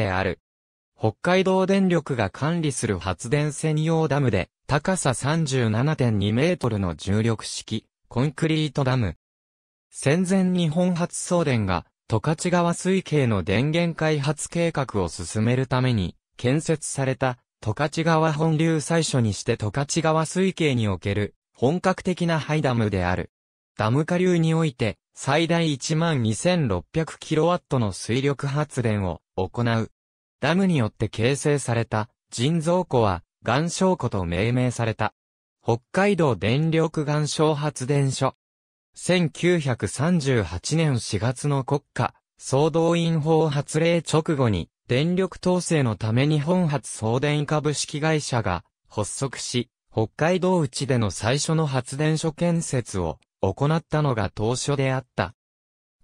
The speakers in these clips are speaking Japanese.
である。北海道電力が管理する発電専用ダムで、高さ37.2メートルの重力式、コンクリートダム。戦前日本発送電が、十勝川水系の電源開発計画を進めるために、建設された、十勝川本流最初にして十勝川水系における、本格的なハイダムである。ダム下流において、最大 12,600kW の水力発電を行う。ダムによって形成された人造湖は岩礁湖と命名された。北海道電力岩礁発電所。1938年4月の国家総動員法発令直後に電力統制のため日本発送電株式会社が発足し、北海道内での最初の発電所建設を行ったのが当初であった。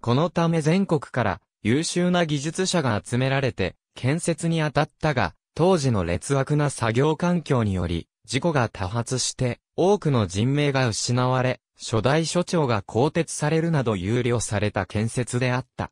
このため全国から優秀な技術者が集められて建設に当たったが、当時の劣悪な作業環境により、事故が多発して多くの人命が失われ、初代所長が更迭されるなど有料された建設であった。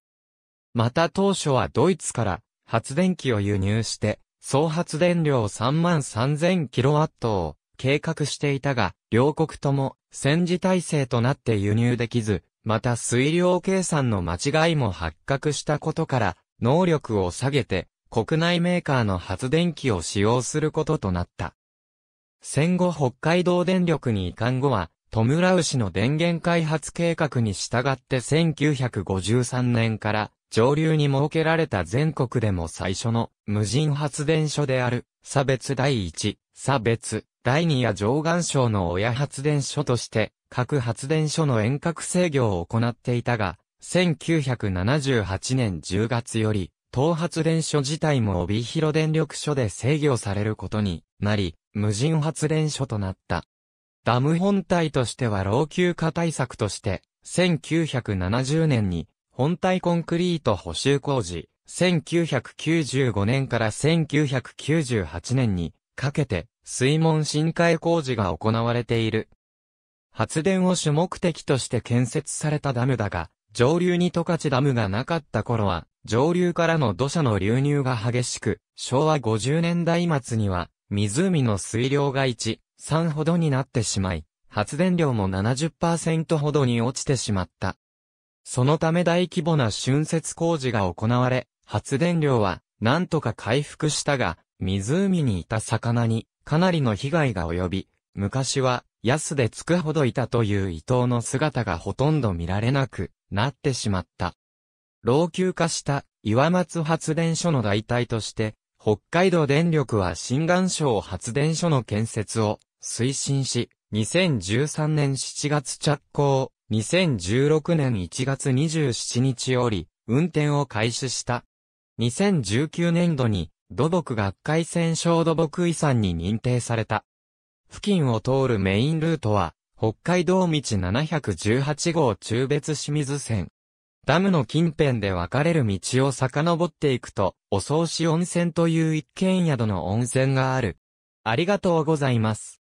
また当初はドイツから発電機を輸入して、総発電量3万 3000kW を計画していたが、両国とも戦時体制となって輸入できず、また水量計算の間違いも発覚したことから、能力を下げて国内メーカーの発電機を使用することとなった。戦後北海道電力に移管後は、トムラウ氏の電源開発計画に従って1953年から上流に設けられた全国でも最初の無人発電所である差別第一差別、第2や上岸省の親発電所として、各発電所の遠隔制御を行っていたが、1978年10月より、東発電所自体も帯広電力所で制御されることになり、無人発電所となった。ダム本体としては老朽化対策として、1970年に本体コンクリート補修工事、1995年から1998年にかけて、水門深海工事が行われている。発電を主目的として建設されたダムだが、上流に十勝ダムがなかった頃は、上流からの土砂の流入が激しく、昭和50年代末には、湖の水量が1、3ほどになってしまい、発電量も70%ほどに落ちてしまった。そのため大規模な浚渫工事が行われ、発電量は、なんとか回復したが、湖にいた魚にかなりの被害が及び、昔は安でつくほどいたという伊藤の姿がほとんど見られなくなってしまった。老朽化した岩松発電所の代替として、北海道電力は新岩礁発電所の建設を推進し、2013年7月着工、2016年1月27日より運転を開始した。2019年度に土木学会戦勝土木遺産に認定された。付近を通るメインルートは、北海道道718号中別清水線。ダムの近辺で分かれる道を遡っていくと、お葬式温泉という一軒宿の温泉がある。ありがとうございます。